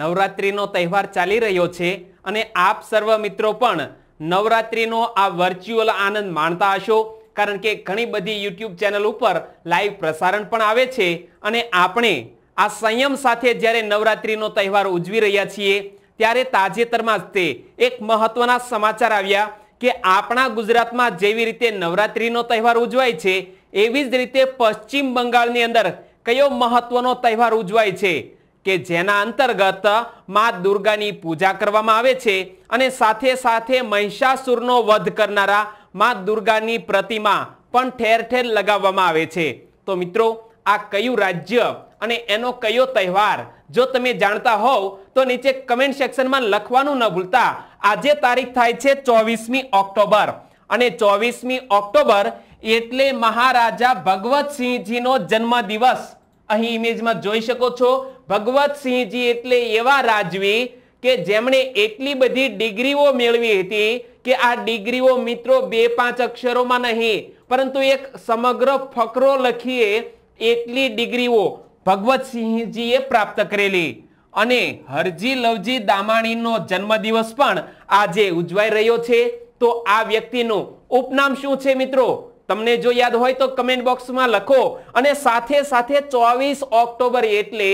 નવરાત્રિનો તહેવાર ચાલી રહ્યો છે અને આપ સર્વ મિત્રો પણ નવરાત્રિનો આ વર્ચ્યુઅલ આનંદ માણતા હશો કારણ કે ઘણી બધી યુટ્યુબ ચેનલ ઉપર લાઈવ પ્રસારણ પણ આવે છે અને આપણે આ સંયમ સાથે જ્યારે નવરાત્રિનો તહેવાર ઉજવી રહ્યા છીએ ત્યારે તાજેતરમાં જ તે એક મહત્વના સમાચાર આવ્યા કે આપણા ગુજરાતમાં જેવી રીતે નવરાત્રિનો તહેવાર ઉજવાય છે એવી જ રીતે પશ્ચિમ બંગાળની અંદર કયો મહત્વનો તહેવાર ઉજવાય છે કે જેના અંતર્ગત મા દુર્ગાની પૂજા કરવામાં આવે છે અને સાથે સાથે મહિષાસુરનો વધ કરનારા મા દુર્ગાની પ્રતિમા પણ ઠેર ઠેર લગાવવામાં આવે છે તો મિત્રો આ કયું રાજ્ય અને એનો કયો તહેવાર જો તમે જાણતા હોવ તો નીચે કમેન્ટ સેક્શનમાં લખવાનું ન ભૂલતા આજે તારીખ થાય છે ચોવીસમી ઓક્ટોબર અને ચોવીસમી ઓક્ટોબર એટલે મહારાજા ભગવતસિંહજીનો જન્મદિવસ અહીં ઇમેજમાં જોઈ શકો છો ભગવતસિંહજી એટલે એવા રાજવી કે જેમણે એટલી બધી ડિગ્રીઓ મેળવી હતી કે આ ડિગ્રીઓ મિત્રો બે પાંચ અક્ષરોમાં નહીં પરંતુ એક સમગ્ર ફકરો લખીએ એટલી ડિગ્રીઓ ભગવતસિંહજીએ પ્રાપ્ત કરેલી અને હરજી લવજી દામાણીનો જન્મદિવસ પણ આજે ઉજવાઈ રહ્યો છે તો આ વ્યક્તિનું ઉપનામ શું છે મિત્રો તમને જો યાદ હોય તો કમેન્ટ બોક્સમાં લખો અને સાથે સાથે ચોવીસ ઓક્ટોબર એટલે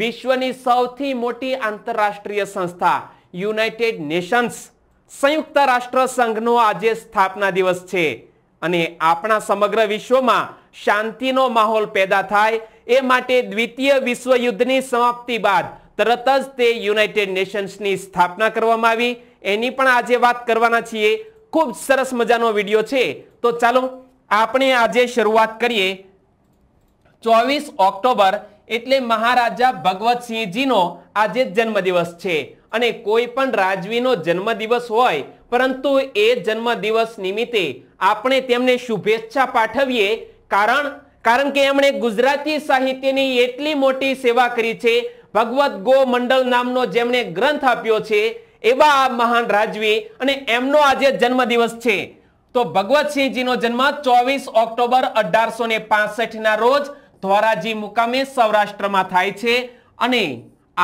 વિશ્વની સૌથી મોટી આંતરરાષ્ટ્રીય સંસ્થા યુનાઇટેડ નેશન્સ સંયુક્ત રાષ્ટ્ર સંઘનો આજે સ્થાપના દિવસ છે અને આપણા સમગ્ર વિશ્વમાં શાંતિનો માહોલ પેદા થાય એ માટે દ્વિતીય વિશ્વયુદ્ધની સમાપ્તિ બાદ તરત જ તે યુનાઇટેડ નેશન્સની સ્થાપના કરવામાં આવી એની પણ આજે વાત કરવાના છીએ ખૂબ સરસ મજાનો વિડીયો છે તો ચાલો આપણે આજે શરૂઆત કરીએ ચોવીસ ઓક્ટોબર એટલે મહારાજા ભગવતસિંહજીનો આજે જન્મદિવસ છે અને કોઈ પણ રાજવીનો જન્મદિવસ હોય પરંતુ એ જન્મદિવસ નિમિત્તે આપણે તેમને શુભેચ્છા પાઠવીએ કારણ કારણ કે એમણે ગુજરાતી સાહિત્યની એટલી મોટી સેવા કરી છે ભગવદ ગો મંડળ નામનો જેમણે ગ્રંથ આપ્યો છે એવા આ મહાન રાજવી અને એમનો આજે જન્મદિવસ છે તો ભગવતસિંહજીનો જન્મ ચોવીસ ઓક્ટોબર અઢારસો ના રોજ ધોરાજી મુકામે સૌરાષ્ટ્રમાં થાય છે અને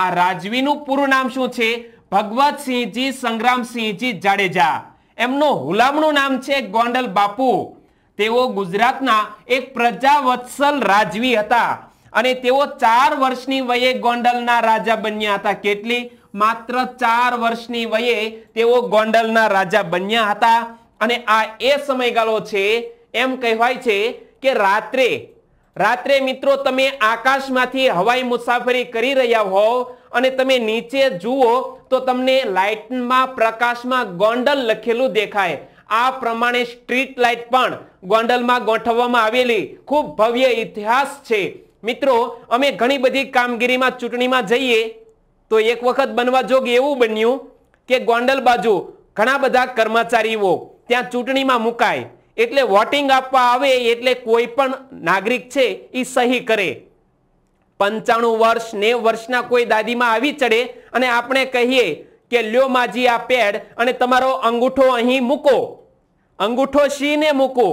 આ રાજવીનું પૂરું નામ શું છે ભગવતસિંહજી સંગ્રામસિંહજી જાડેજા એમનું હુલામણું નામ છે ગોંડલ બાપુ તેઓ ગુજરાતના એક પ્રજાવત્સલ રાજવી હતા અને તેઓ ચાર વર્ષની વયે ગોંડલના રાજા બન્યા હતા કેટલી માત્ર ચાર વર્ષની વયે તેઓ ગોંડલના રાજા બન્યા હતા અને આ એ સમયગાળો છે એમ કહેવાય છે કે રાત્રે રાત્રે મિત્રો તમે આકાશમાંથી હવાઈ મુસાફરી કરી રહ્યા હોવ અને તમે નીચે જુઓ તો તમને લાઇટમાં પ્રકાશમાં ગોંડલ લખેલું દેખાય આ પ્રમાણે સ્ટ્રીટ લાઇટ પણ ગોંડલમાં ગોઠવવામાં આવેલી ખૂબ ભવ્ય ઇતિહાસ છે મિત્રો અમે ઘણી બધી કામગીરીમાં ચૂંટણીમાં જઈએ તો એક વખત બનવા જોગ એવું બન્યું કે ગોંડલ બાજુ ઘણા બધા કર્મચારીઓ ત્યાં ચૂંટણીમાં મુકાય એટલે વોટિંગ આપવા આવે એટલે કોઈ પણ નાગરિક છે એ સહી કરે પંચાણું વર્ષ નેવ વર્ષના કોઈ દાદીમાં આવી ચડે અને આપણે કહીએ કે લ્યો માજી આ પેડ અને તમારો અંગૂઠો અહીં મૂકો અંગૂઠો શીને મૂકો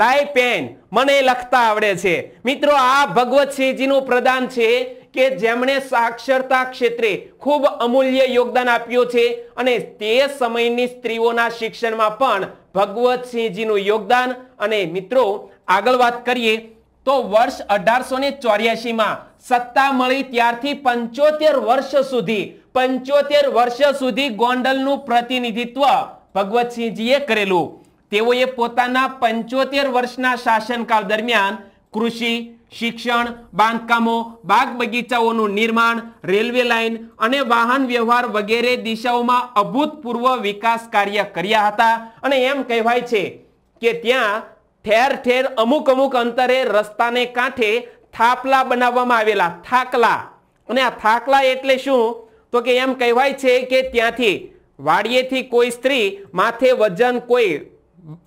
લાય પેન મને લખતા આવડે છે મિત્રો આ ભગવત સિંહજીનું પ્રદાન છે કે જેમણે સાક્ષરતા ક્ષેત્રે ખૂબ અમૂલ્ય યોગદાન આપ્યું છે અને તે સમયની સ્ત્રીઓના શિક્ષણમાં પણ ભગવતસિંહજીનું યોગદાન અને મિત્રો આગળ વાત કરીએ તો વર્ષ અઢારસો ને ચોર્યાસીમાં સત્તા મળી ત્યારથી પંચોતેર વર્ષ સુધી પંચોતેર વર્ષ સુધી ગોંડલનું પ્રતિનિધિત્વ ભગવતસિંહજીએ કરેલું તેઓએ પોતાના પંચોતેર વર્ષના શાસનકાળ દરમિયાન કૃષિ શિક્ષણ બાંધકામો બાગ બગીચાઓનું નિર્માણ રેલવે લાઇન અને વાહન વ્યવહાર વગેરે દિશાઓમાં અભૂતપૂર્વ વિકાસ કાર્ય કર્યા હતા અને એમ કહેવાય છે કે ત્યાં ઠેર ઠેર અમુક અમુક અંતરે રસ્તાને કાંઠે થાપલા બનાવવામાં આવેલા થાકલા અને આ થાકલા એટલે શું તો કે એમ કહેવાય છે કે ત્યાંથી વાડીએથી કોઈ સ્ત્રી માથે વજન કોઈ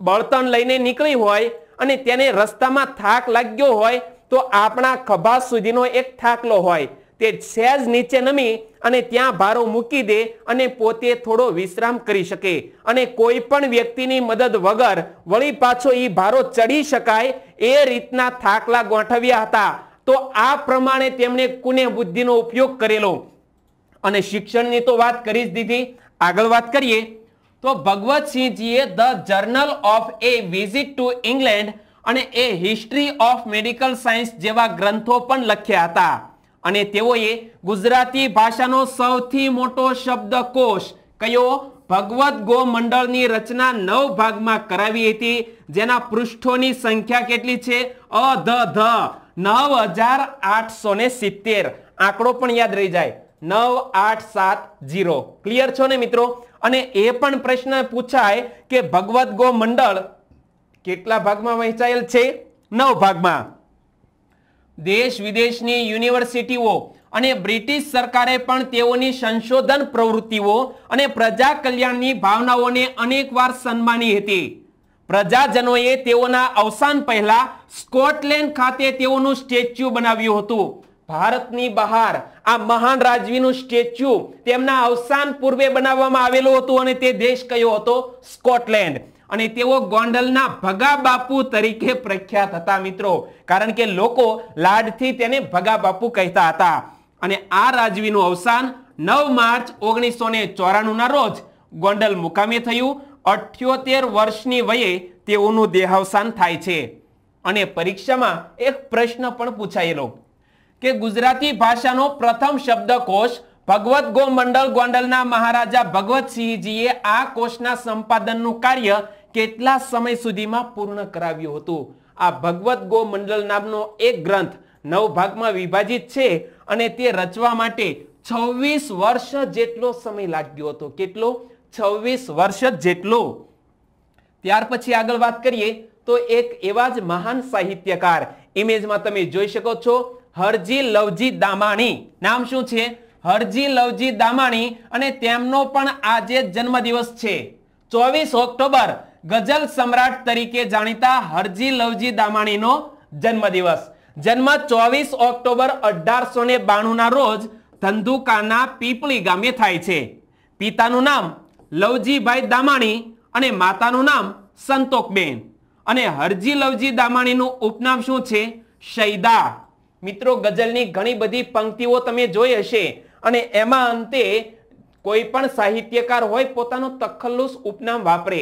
બળતણ લઈને નીકળી હોય અને તેને રસ્તામાં થાક લાગ્યો હોય તો આપણા ખભા સુધીનો એક થાકલો હોય તે સહેજ નીચે નમી અને ત્યાં ભારો મૂકી દે અને પોતે થોડો વિશ્રામ કરી શકે અને કોઈ પણ વ્યક્તિની મદદ વગર વળી પાછો એ ભારો ચડી શકાય એ રીતના થાકલા ગોઠવ્યા હતા તો આ પ્રમાણે તેમણે કુને બુદ્ધિનો ઉપયોગ કરેલો અને શિક્ષણની તો વાત કરી જ દીધી આગળ વાત કરીએ તો ભગવતસિંહજીએ the journal of a visit to England અને a history of medical science જેવા ગ્રંથો પણ લખ્યા હતા અને તેઓએ ગુજરાતી ભાષાનો સૌથી મોટો શબ્દકોશ કયો ભગવદ્ ગો મંડળની રચના નવ ભાગમાં કરાવી હતી જેના પૃષ્ઠોની સંખ્યા કેટલી છે અ ધ ધ નવ હજાર આઠસો ને સિત્તેર આંકડો પણ યાદ રહી જાય નવ આઠ સાત જીરો ક્લિયર છો ને મિત્રો અને એ પણ પ્રશ્ન પૂછાય કે ભગવદ્ ગો મંડળ કેટલા ભાગમાં વહેંચાયેલ છે નવ ભાગમાં દેશ વિદેશની યુનિવર્સિટીઓ અને બ્રિટિશ સરકારે પણ તેઓની સંશોધન પ્રવૃત્તિઓ અને પ્રજા કલ્યાણની ભાવનાઓને અનેકવાર સન્માની હતી પ્રજાજનોએ તેઓના અવસાન પહેલા સ્કોટલેન્ડ ખાતે તેઓનું સ્ટેચ્યુ બનાવ્યું હતું ભારતની બહાર આ મહાન રાજવીનું સ્ટેચ્યુ તેમના અવસાન પૂર્વે બનાવવામાં આવેલું હતું અને તે દેશ કયો હતો સ્કોટલેન્ડ અને તેઓ ગોંડલના ભગા બાપુ તરીકે પ્રખ્યાત હતા મિત્રો કારણ કે લોકો લાડથી તેને ભગા બાપુ કહેતા હતા અને આ રાજવીનું અવસાન નવ માર્ચ ઓગણીસો ને ચોરાણુંના રોજ ગોંડલ મુકામે થયું અઠ્યોતેર વર્ષની વયે તેઓનું દેહાવસાન થાય છે અને પરીક્ષામાં એક પ્રશ્ન પણ પૂછાયેલો કે ગુજરાતી ભાષાનો પ્રથમ શબ્દકોશ ભગવત ગોમંડળ ગોંડલના મહારાજા ભગવતસિંહજીએ આ કોષના સંપાદનનું કાર્ય કેટલા સમય સુધીમાં પૂર્ણ કરાવ્યું હતું આ ભગવત ગો મંડળ નામનો એક ગ્રંથ નવ ભાગમાં વિભાજિત છે અને તે રચવા માટે છવ્વીસ વર્ષ જેટલો સમય લાગ્યો હતો કેટલો છવ્વીસ વર્ષ જેટલો ત્યાર પછી આગળ વાત કરીએ તો એક એવા જ મહાન સાહિત્યકાર ઇમેજમાં તમે જોઈ શકો છો હરજી લવજી દામાણી નામ શું છે હરજી લવજી દામાણી અને તેમનો પણ આજે જન્મદિવસ છે ચોવીસ ઓક્ટોબર ગઝલ સમ્રાટ તરીકે જાણીતા હરજી લવજી દામાણીનો જન્મદિવસ જન્મ ચોવીસ ઓક્ટોબર અઢારસો ને બાણુંના રોજ ધંધુકાના પીપળી ગામે થાય છે પિતાનું નામ લવજીભાઈ દામાણી અને માતાનું નામ સંતોકબેન અને હરજી લવજી દામાણીનું ઉપનામ શું છે શૈદા મિત્રો ગઝલની ઘણી બધી પંક્તિઓ તમે જોઈ હશે અને એમાં અંતે કોઈ પણ સાહિત્યકાર હોય પોતાનું તખલ્લુસ ઉપનામ વાપરે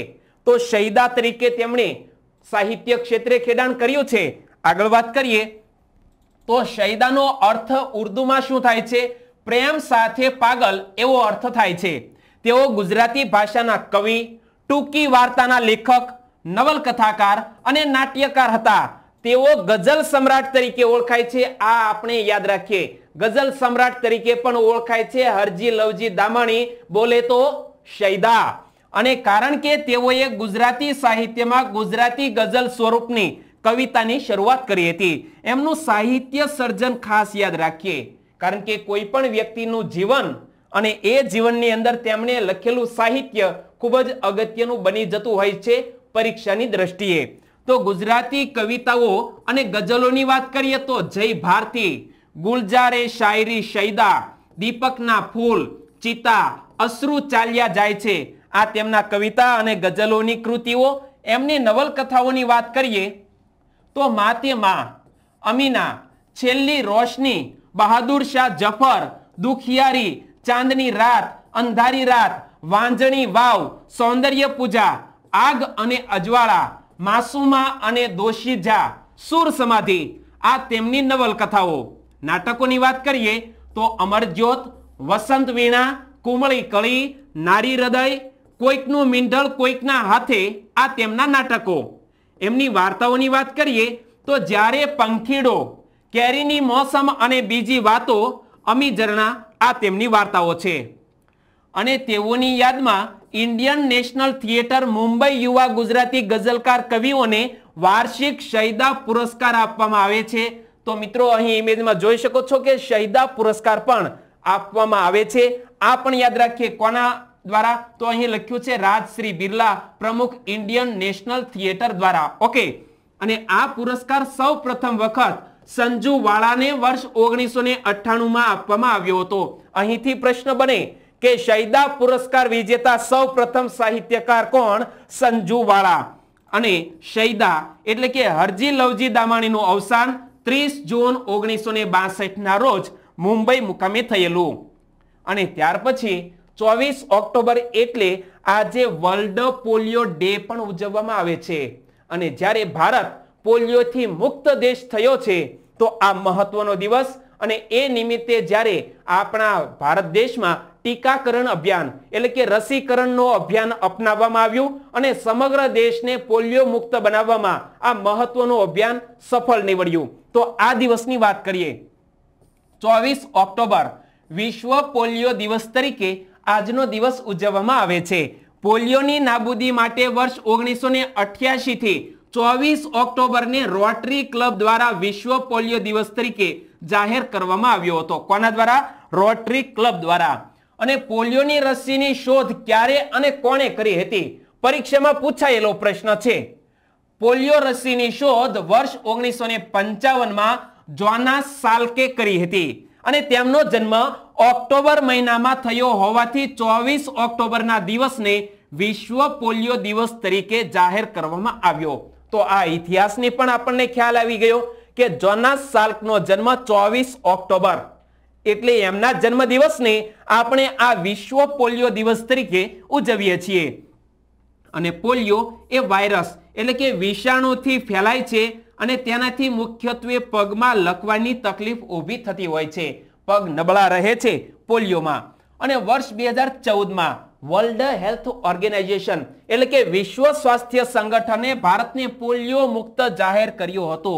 તો શહીદા તરીકે તેમણે સાહિત્ય ક્ષેત્રે ખેડાણ કર્યું છે આગળ વાત કરીએ તો શહીદાનો અર્થ ઉર્દુમાં શું થાય છે પ્રેમ સાથે પાગલ એવો અર્થ થાય છે તેઓ ગુજરાતી ભાષાના કવિ ટૂંકી વાર્તાના લેખક નવલકથાકાર અને નાટ્યકાર હતા તેઓ ગઝલ સમ્રાટ તરીકે ઓળખાય છે આ આપણે યાદ રાખીએ ગઝલ સમ્રાટ તરીકે પણ ઓળખાય છે હરજી લવજી દામણી બોલે તો શૈદા અને કારણ કે તેઓએ ગુજરાતી સાહિત્યમાં ગુજરાતી ગઝલ સ્વરૂપની કવિતાની શરૂઆત કરી હતી એમનું સાહિત્ય સર્જન ખાસ યાદ રાખીએ કારણ કે કોઈ પણ વ્યક્તિનું જીવન અને એ જીવનની અંદર તેમણે લખેલું સાહિત્ય ખૂબ જ અગત્યનું બની જતું હોય છે પરીક્ષાની દ્રષ્ટિએ તો ગુજરાતી કવિતાઓ અને ગઝલોની વાત કરીએ તો જય ભારતી ગુલજારે શાયરી શૈદા દીપકના ફૂલ ચિતા અશ્રુ ચાલ્યા જાય છે આ તેમના કવિતા અને ગઝલોની કૃતિઓ એમની નવલકથાઓની વાત કરીએ તો માતે માં અમીના છેલ્લી રોશની બહાદુર શાહ જફર દુખિયારી ચાંદની રાત અંધારી રાત વાંજણી વાવ સૌંદર્ય પૂજા આગ અને અજવાળા માસુમા અને દોષી ઝા સુર સમાધિ આ તેમની નવલકથાઓ નાટકોની વાત કરીએ તો અમરજ્યોત વસંત વીણા કુમળી કળી નારી હૃદય કોઈકનું મીંઢળ કોઈકના હાથે આ તેમના નાટકો એમની વાર્તાઓની વાત કરીએ તો જ્યારે પંખીડો કેરીની મોસમ અને બીજી વાતો અમી ઝરણા આ તેમની વાર્તાઓ છે અને તેઓની યાદમાં ઇન્ડિયન નેશનલ થિયેટર મુંબઈ યુવા ગુજરાતી ગઝલકાર કવિઓને વાર્ષિક શહીદા પુરસ્કાર આપવામાં આવે છે તો મિત્રો અહીં ઇમેજમાં જોઈ શકો છો કે શહીદા પુરસ્કાર પણ આપવામાં આવે છે આ પણ યાદ રાખીએ કોના દ્વારા તો અહીં લખ્યું છે રાજ શ્રી બિરલા પ્રમુખ ઇન્ડિયન નેશનલ થિયેટર દ્વારા ઓકે અને આ પુરસ્કાર સૌ વખત સંજુ વાળાને વર્ષ ઓગણીસો ને અઠ્ઠાણુંમાં આપવામાં આવ્યો હતો અહીંથી પ્રશ્ન બને કે શૈદા પુરસ્કાર વિજેતા સૌ સાહિત્યકાર કોણ સંજુ વાળા અને શૈદા એટલે કે હરજી લવજી દામાણીનું અવસાન ત્રીસ જૂન ઓગણીસો ને બાસઠના રોજ મુંબઈ મુકામે થયેલું અને ત્યાર પછી ચોવીસ ઓક્ટોબર એટલે આજે વર્લ્ડ પોલિયો ડે પણ ઉજવવામાં આવે છે અને જ્યારે ભારત પોલિયોથી મુક્ત દેશ થયો છે તો આ મહત્વનો દિવસ અને એ નિમિત્તે જ્યારે આપણા ભારત દેશમાં ટીકાકરણ અભિયાન એટલે કે રસીકરણનો અભિયાન અપનાવવામાં આવ્યું અને સમગ્ર દેશને પોલિયો મુક્ત બનાવવામાં આ મહત્વનું અભિયાન સફળ નીવડ્યું તો આ દિવસની વાત કરીએ ચોવીસ ઓક્ટોબર વિશ્વ પોલિયો દિવસ તરીકે આજનો દિવસ ઉજવવામાં આવે છે પોલિયોની નાબૂદી માટે વર્ષ ઓગણીસો ને ચોવીસ ઓક્ટોબરને રોટરી ક્લબ દ્વારા વિશ્વ પોલિયો દિવસ તરીકે જાહેર કરવામાં આવ્યો હતો કોના દ્વારા રોટરી ક્લબ દ્વારા અને પોલિયોની રસીની શોધ ક્યારે અને કોણે કરી હતી પરીક્ષામાં પૂછાયેલો પ્રશ્ન છે પોલિયો રસીની શોધ વર્ષ ઓગણીસો ને પંચાવનમાં જોના સાલ્કે કરી હતી અને તેમનો જન્મ ઓક્ટોબર મહિનામાં થયો હોવાથી ચોવીસ ઓક્ટોબરના દિવસને વિશ્વ પોલિયો દિવસ તરીકે જાહેર કરવામાં આવ્યો તો આ ઇતિહાસની પણ આપણને ખ્યાલ આવી ગયો કે જોનાસ સાલ્કનો જન્મ ચોવીસ ઓક્ટોબર એટલે એમના જન્મ દિવસને આપણે આ વિશ્વ પોલિયો દિવસ તરીકે ઉજવીએ છીએ અને પોલિયો એ વાયરસ એટલે કે વિષાણુથી ફેલાય છે અને તેનાથી મુખ્યત્વે પગમાં લકવાની તકલીફ ઊભી થતી હોય છે પગ નબળા રહે છે પોલિયોમાં અને વર્ષ બે હજાર ચૌદમાં વર્લ્ડ હેલ્થ ઓર્ગેનાઇઝેશન એટલે કે વિશ્વ સ્વાસ્થ્ય સંગઠને ભારતને પોલિયો મુક્ત જાહેર કર્યો હતો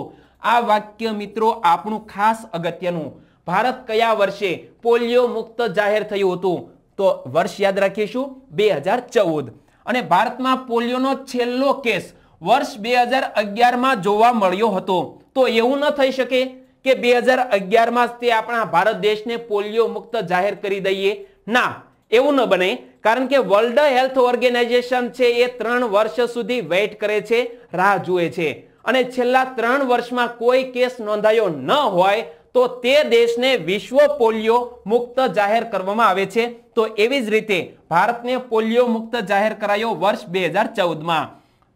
આ વાક્ય મિત્રો આપણું ખાસ અગત્યનું ભારત કયા વર્ષે પોલિયો મુક્ત જાહેર થયું હતું તો વર્ષ યાદ રાખીશું બે હજાર ચૌદ અને ભારતમાં પોલિયોનો છેલ્લો કેસ વર્ષ બે હજાર અગિયારમાં જોવા મળ્યો હતો તો એવું ન થઈ શકે કે બે હજાર અગિયારમાં તે આપણા ભારત દેશને પોલિયો મુક્ત જાહેર કરી દઈએ ના એવું ન બને કારણ કે વર્લ્ડ હેલ્થ ઓર્ગેનાઇઝેશન છે એ ત્રણ વર્ષ સુધી વેઇટ કરે છે રાહ જુએ છે અને છેલ્લા ત્રણ વર્ષમાં કોઈ કેસ નોંધાયો ન હોય તો તે દેશને વિશ્વ પોલિયો મુક્ત જાહેર કરવામાં આવે છે તો એવી જ રીતે ભારતને પોલિયો મુક્ત જાહેર કરાયો વર્ષ બે હજાર ચૌદમાં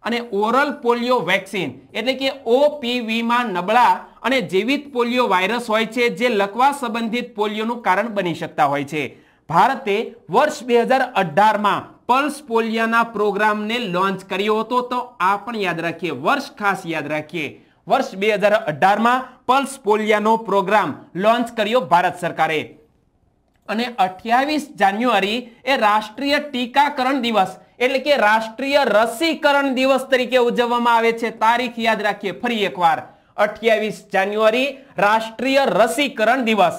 અને ઓરલ પોલિયો વેક્સિન એટલે કે ઓપીવીમાં નબળા અને જીવિત પોલિયો વાયરસ હોય છે જે લકવા સંબંધિત પોલિયોનું કારણ બની શકતા હોય છે ભારતે વર્ષ બે હજાર અઢારમાં પલ્સ પોલિયાના પ્રોગ્રામને લોન્ચ કર્યો હતો તો આ પણ યાદ રાખીએ વર્ષ ખાસ યાદ રાખીએ વર્ષ બે હજાર અઢારમાં પલ્સ પોલિયાનો પ્રોગ્રામ લોન્ચ કર્યો ભારત સરકારે અને અઠ્યાવીસ જાન્યુઆરી એ રાષ્ટ્રીય ટીકાકરણ દિવસ એટલે કે રાષ્ટ્રીય રસીકરણ દિવસ તરીકે ઉજવવામાં આવે છે તારીખ યાદ રાખીએ ફરી એકવાર અઠ્યાવીસ જાન્યુઆરી રાષ્ટ્રીય રસીકરણ દિવસ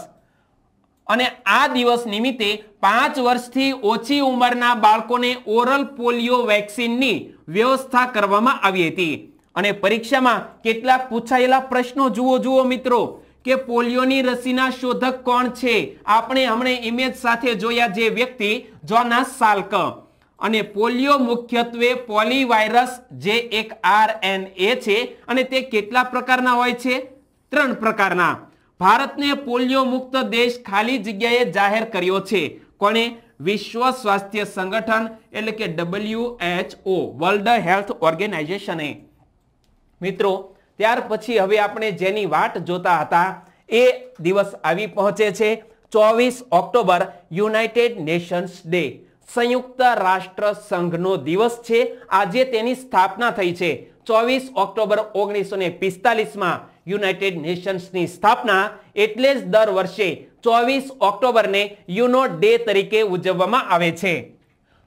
અને આ દિવસ નિમિત્તે પાંચ વર્ષથી ઓછી ઉંમરના બાળકોને ઓરલ પોલિયો વેક્સિનની વ્યવસ્થા કરવામાં આવી હતી અને પરીક્ષામાં કેટલાક પૂછાયેલા પ્રશ્નો જુઓ જુઓ મિત્રો કે પોલિયોની રસીના શોધક કોણ છે આપણે હમણાં ઇમેજ સાથે જોયા જે વ્યક્તિ જોના સાલ્ક અને પોલિયો મુખ્યત્વે પોલીવાયરસ જે એક આર એન એ છે અને તે કેટલા પ્રકારના હોય છે ત્રણ પ્રકારના ભારતને પોલિયો મુક્ત દેશ ખાલી જગ્યાએ જાહેર કર્યો છે કોણે વિશ્વ સ્વાસ્થ્ય સંગઠન એટલે કે ડબલ્યુએચઓ વર્લ્ડ હેલ્થ ઓર્ગેનાઇઝેશને મિત્રો ત્યાર પછી હવે આપણે જેની વાટ જોતા હતા એ દિવસ આવી પહોંચે છે ચોવીસ ઓક્ટોબર યુનાઇટેડ નેશન્સ ડે સંયુક્ત રાષ્ટ્ર સંઘનો દિવસ છે આજે તેની સ્થાપના થઈ છે ચોવીસ ઓક્ટોબર ઓગણીસો ને પિસ્તાલીસમાં યુનાઇટેડ નેશન્સની સ્થાપના એટલે જ દર વર્ષે ચોવીસ ઓક્ટોબરને યુનો ડે તરીકે ઉજવવામાં આવે છે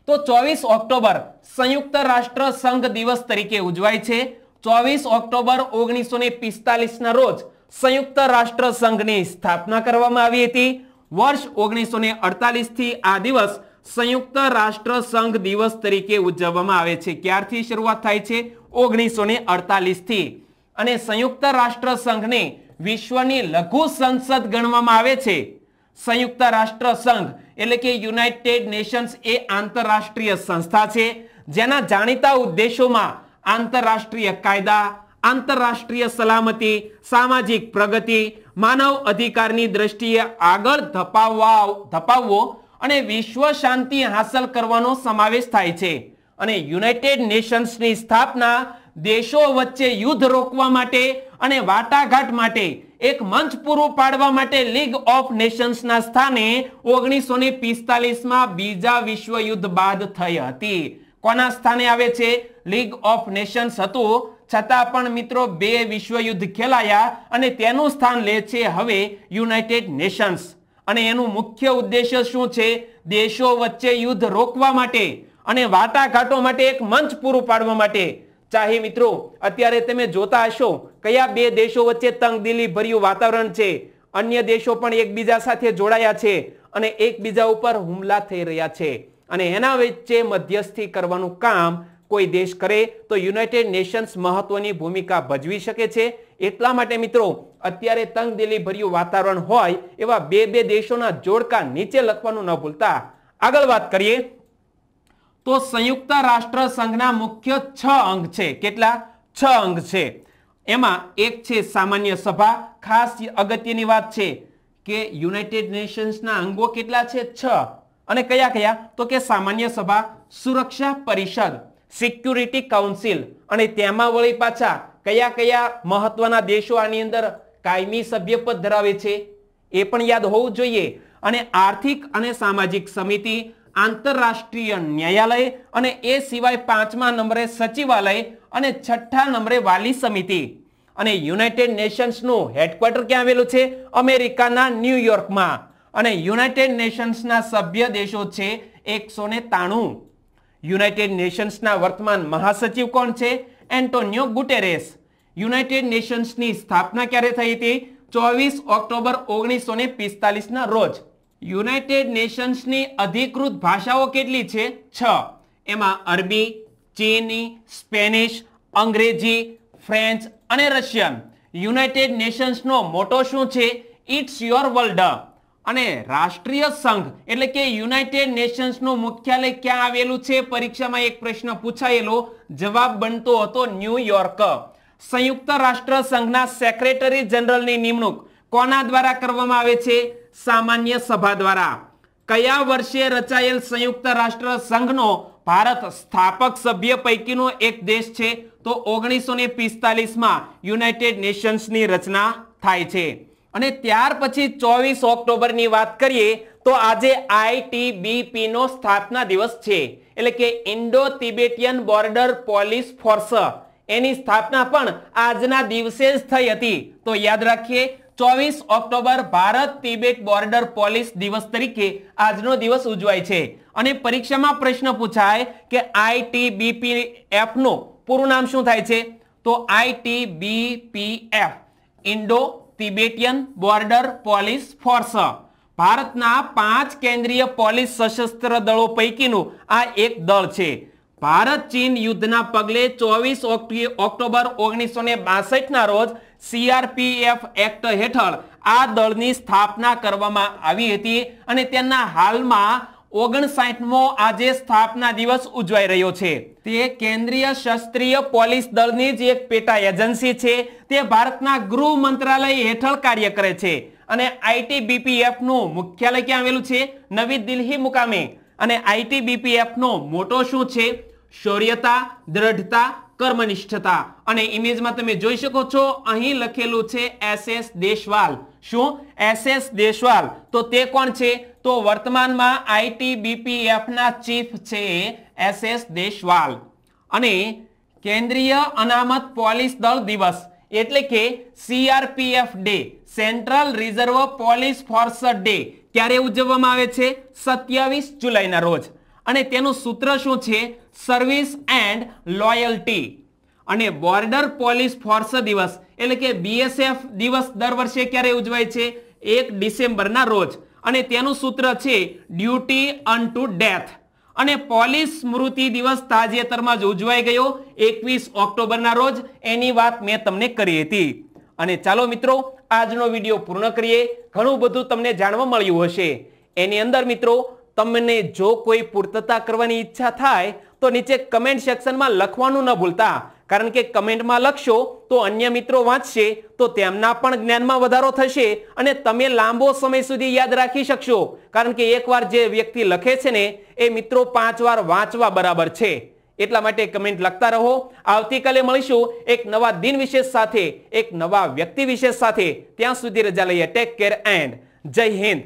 તો ચોવીસ ઓક્ટોબર સંયુક્ત રાષ્ટ્ર સંઘ દિવસ તરીકે ઉજવાય છે ચોવીસ ઓક્ટોબર ઓગણીસો ને પિસ્તાલીસના રોજ સંયુક્ત રાષ્ટ્ર સંઘની સ્થાપના કરવામાં આવી હતી વર્ષ ઓગણીસો ને અડતાલીસથી આ દિવસ સંયુક્ત રાષ્ટ્ર સંઘ દિવસ તરીકે ઉજવવામાં આવે છે ક્યારથી શરૂઆત થાય છે ઓગણીસો ને અડતાલીસથી અને સંયુક્ત રાષ્ટ્ર સંઘને વિશ્વની લઘુ સંસદ ગણવામાં આવે છે સંયુક્ત રાષ્ટ્ર સંઘ એટલે કે યુનાઇટેડ નેશન્સ એ આંતરરાષ્ટ્રીય સંસ્થા છે જેના જાણીતા ઉદ્દેશોમાં આંતરરાષ્ટ્રીય કાયદા આંતરરાષ્ટ્રીય સલામતી સામાજિક પ્રગતિ માનવ અધિકારની દ્રષ્ટિએ આગળ ધપાવવા ધપાવવો અને વિશ્વ શાંતિ હાંસલ કરવાનો સમાવેશ થાય છે અને યુનાઇટેડ નેશન્સની સ્થાપના દેશો વચ્ચે યુદ્ધ રોકવા માટે અને વાટાઘાટ માટે એક મંચ પૂરું પાડવા માટે લીગ ઓફ નેશન્સના સ્થાને ઓગણીસો ને પિસ્તાલીસમાં બીજા વિશ્વ યુદ્ધ બાદ થઈ હતી કોના સ્થાને આવે છે લીગ ઓફ નેશન્સ હતું છતાં પણ મિત્રો બે વિશ્વયુદ્ધ ખેલાયા અને તેનું સ્થાન લે છે હવે યુનાઇટેડ નેશન્સ અને એનું મુખ્ય ઉદ્દેશ્ય શું છે દેશો વચ્ચે યુદ્ધ રોકવા માટે અને વાટાઘાટો માટે એક મંચ પૂરું પાડવા માટે ચાહે મિત્રો અત્યારે તમે જોતા હશો કયા બે દેશો વચ્ચે તંગદિલી ભર્યું વાતાવરણ છે અન્ય દેશો પણ એકબીજા સાથે જોડાયા છે અને એકબીજા ઉપર હુમલા થઈ રહ્યા છે અને એના વચ્ચે મધ્યસ્થી કરવાનું કામ કોઈ દેશ કરે તો યુનાઇટેડ નેશન્સ મહત્વની ભૂમિકા ભજવી શકે છે એટલા માટે મિત્રો અત્યારે તંગદિલી ભર્યું વાતાવરણ હોય એવા બે બે દેશોના જોડકા નીચે લખવાનું ન ભૂલતા આગળ વાત કરીએ તો સંયુક્ત રાષ્ટ્ર સંઘના મુખ્ય છ અંગ છે કેટલા છ અંગ છે એમાં એક છે સામાન્ય સભા ખાસ અગત્યની વાત છે કે યુનાઇટેડ નેશન્સના અંગો કેટલા છે છ અને કયા કયા તો કે સામાન્ય સભા સુરક્ષા પરિષદ સિક્યુરિટી કાઉન્સિલ અને તેમાં વળી પાછા કયા કયા મહત્વના દેશો આની અંદર કાયમી સભ્યપદ ધરાવે છે એ પણ યાદ હોવું જોઈએ અને આર્થિક અને સામાજિક સમિતિ આંતરરાષ્ટ્રીય ન્યાયાલય અને એ સિવાય પાંચમા નંબરે સચિવાલય અને છઠ્ઠા નંબરે વાલી સમિતિ અને યુનાઇટેડ નેશન્સનું હેડક્વાર્ટર ક્યાં આવેલું છે અમેરિકાના ન્યુયોર્કમાં અને યુનાઇટેડ નેશન્સના સભ્ય દેશો છે એકસો ને તાણું યુનાઇટેડ નેશન્સના વર્તમાન મહાસચિવ કોણ છે એન્ટોનિયો ગુટેરેસ યુનાઇટેડ નેશન્સની સ્થાપના ક્યારે થઈ હતી ચોવીસ ઓક્ટોબર ઓગણીસો ને પિસ્તાલીસના રોજ યુનાઇટેડ નેશન્સની અધિકૃત ભાષાઓ કેટલી છે છ એમાં અરબી ચીની સ્પેનિશ અંગ્રેજી ફ્રેન્ચ અને રશિયન યુનાઇટેડ નેશન્સનો મોટો શું છે ઇટ્સ યોર વર્લ્ડ અને રાષ્ટ્રીય સંઘ એટલે કે યુનાઇટેડ નેશન્સનું મુખ્યાલય ક્યાં આવેલું છે પરીક્ષામાં એક પ્રશ્ન પૂછાયેલો જવાબ બનતો હતો ન્યુયોર્ક સંયુક્ત રાષ્ટ્ર સંઘના સેક્રેટરી જનરલની નિમણૂક કોના દ્વારા કરવામાં આવે છે સામાન્ય સભા દ્વારા કયા વર્ષે રચાયેલ સંયુક્ત રાષ્ટ્ર સંઘનો ભારત સ્થાપક સભ્ય પૈકીનો એક દેશ છે તો ઓગણીસો ને પિસ્તાલીસમાં યુનાઇટેડ નેશન્સની રચના થાય છે અને ત્યાર પછી ચોવીસ ઓક્ટોબરની વાત કરીએ તો આજે આઈટીબીપી નો સ્થાપના દિવસ છે એટલે કે Indo Tibetan border police force એની સ્થાપના પણ આજના દિવસે જ થઈ હતી તો યાદ રાખીએ ચોવીસ October Bharat Tibet border police દિવસ તરીકે આજનો દિવસ ઉજવાય છે અને પરીક્ષામાં પ્રશ્ન પૂછાય કે આઈટીબીપી એફનું પૂરું નામ શું થાય છે તો ITBPF Indo Tibetan border police force ભારતના પાંચ કેન્દ્રીય પોલીસ સશસ્ત્ર દળો પૈકીનું આ એક દળ છે ભારત ચીન યુદ્ધના પગલે ચોવીસ ઓક્ટોબર ઓગણીસો ને બાસઠના રોજ સીઆરપીએફ એક્ટ હેઠળ આ દળની સ્થાપના કરવામાં આવી હતી અને તેના હાલમાં ઓગણસાઠમો આજે સ્થાપના દિવસ ઉજવાઈ રહ્યો છે તે કેન્દ્રીય શસ્ત્રીય પોલીસ દળની જ એક પેટા એજન્સી છે તે ભારતના ગૃહ મંત્રાલય હેઠળ કાર્ય કરે છે અને આઈટીબીપીએફનું મુખ્યાલય ક્યાં આવેલું છે નવી દિલ્હી મુકામે અને આઈટીબીપીએફનો મોટો શું છે શૌર્યતા દ્રઢતા કર્મનિષ્ઠતા અને ઇમેજમાં તમે જોઈ શકો છો અહીં લખેલું છે એસએસ દેશવાલ શું એસએસ દેશવાલ તો તે કોણ છે તો વર્તમાનમાં આઈટીબીપીએફ ના ચીફ છે એસએસ દેશવાલ અને કેન્દ્રીય અનામત પોલીસ દળ દિવસ એટલે કે CRPF day central reserve police force day ક્યારે ઉજવવામાં આવે છે સત્યાવીસ જુલાઈના રોજ અને તેનું સૂત્ર શું છે સર્વિસ એન્ડ લોયલ્ટી અને બોર્ડર પોલીસ ફોર્સ દિવસ એટલે કે બીએસએફ દિવસ દર વર્ષે ક્યારે ઉજવાય છે એક ડિસેમ્બરના રોજ અને તેનું સૂત્ર છે ડ્યુટી અન ટુ ડેથ અને પોલીસ સ્મૃતિ દિવસ તાજેતરમાં જ ઉજવાઈ ગયો એકવીસ ઓક્ટોબરના રોજ એની વાત મેં તમને કરી હતી અને ચાલો મિત્રો આજનો વિડીયો પૂર્ણ કરીએ ઘણું બધું તમને જાણવા મળ્યું હશે એની અંદર મિત્રો તમને જો કોઈ પૂર્તતા કરવાની ઈચ્છા થાય તો નીચે કમેન્ટ સેક્શનમાં લખવાનું ન ભૂલતા કારણ કે કમેન્ટમાં લખશો તો અન્ય મિત્રો વાંચશે તો તેમના પણ જ્ઞાનમાં વધારો થશે અને તમે લાંબો સમય સુધી યાદ રાખી શકશો કારણ કે એકવાર જે વ્યક્તિ લખે છે ને એ મિત્રો પાંચ વાર વાંચવા બરાબર છે એટલા માટે કમેન્ટ લખતા રહો આવતીકાલે મળીશું એક નવા દિન વિશેષ સાથે એક નવા વ્યક્તિ વિશેષ સાથે ત્યાં સુધી રજા લઈએ ટેક કેર એન્ડ જય હિન્દ